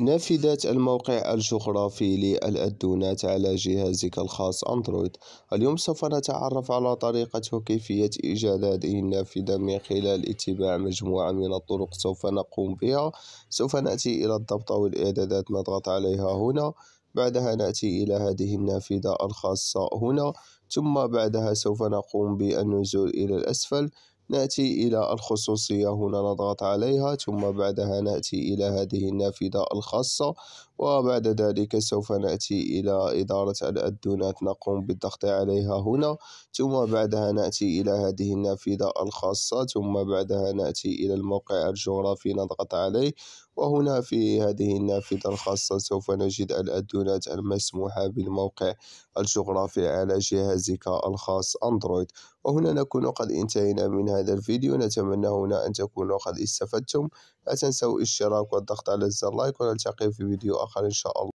نافذة الموقع الجغرافي للأدونات على جهازك الخاص أندرويد اليوم سوف نتعرف على طريقة وكيفية إيجاد هذه النافذة من خلال اتباع مجموعة من الطرق سوف نقوم بها سوف نأتي إلى الضبط والإعدادات نضغط عليها هنا بعدها نأتي إلى هذه النافذة الخاصة هنا ثم بعدها سوف نقوم بالنزول إلى الأسفل نأتي إلى الخصوصية هنا نضغط عليها ثم بعدها نأتي إلى هذه النافذة الخاصة وبعد ذلك سوف نأتي إلى إدارة الأدونات نقوم بالضغط عليها هنا ثم بعدها نأتي إلى هذه النافذة الخاصة ثم بعدها نأتي إلى الموقع الجغرافي نضغط عليه وهنا في هذه النافذة الخاصة سوف نجد الأدونات المسموحة بالموقع الجغرافي على جهازك الخاص أندرويد وهنا نكون قد انتهينا من هذا الفيديو نتمنى هنا أن تكونوا قد استفدتم لا تنسوا الاشتراك والضغط على زر لايك ونلتقي في فيديو آخر إن شاء الله